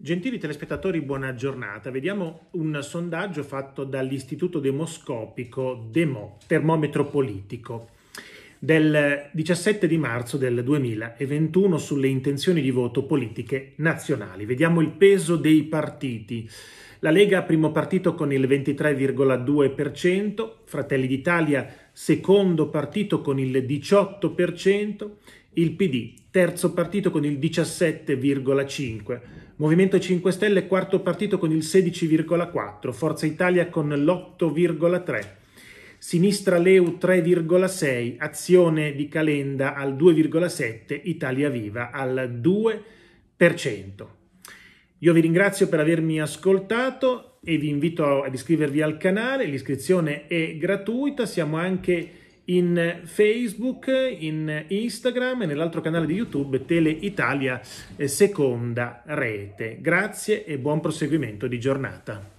Gentili telespettatori, buona giornata. Vediamo un sondaggio fatto dall'Istituto Demoscopico Demo, Termometro Politico del 17 di marzo del 2021 sulle intenzioni di voto politiche nazionali. Vediamo il peso dei partiti. La Lega primo partito con il 23,2%, Fratelli d'Italia secondo partito con il 18%, il PD terzo partito con il 17,5%, Movimento 5 Stelle quarto partito con il 16,4, Forza Italia con l'8,3, Sinistra Leu 3,6, Azione di Calenda al 2,7, Italia Viva al 2%. Io vi ringrazio per avermi ascoltato e vi invito ad iscrivervi al canale, l'iscrizione è gratuita, siamo anche in Facebook, in Instagram e nell'altro canale di YouTube Tele Italia eh, Seconda Rete. Grazie e buon proseguimento di giornata.